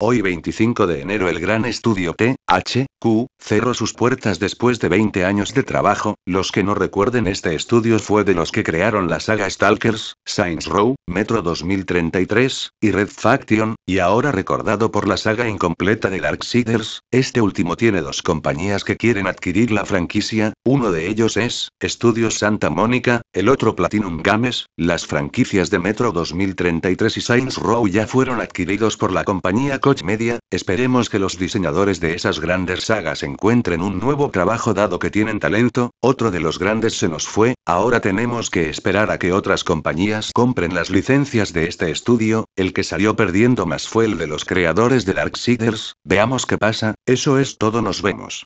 Hoy 25 de enero el gran estudio T.H.Q. cerró sus puertas después de 20 años de trabajo, los que no recuerden este estudio fue de los que crearon la saga Stalkers, Science Row, Metro 2033, y Red Faction, y ahora recordado por la saga incompleta de Darksiders, este último tiene dos compañías que quieren adquirir la franquicia, uno de ellos es, Estudios Santa Mónica, el otro Platinum Games, las franquicias de Metro 2033 y Saints Row ya fueron adquiridos por la compañía Media, esperemos que los diseñadores de esas grandes sagas encuentren un nuevo trabajo dado que tienen talento, otro de los grandes se nos fue, ahora tenemos que esperar a que otras compañías compren las licencias de este estudio, el que salió perdiendo más fue el de los creadores de Darksiders, veamos qué pasa, eso es todo nos vemos.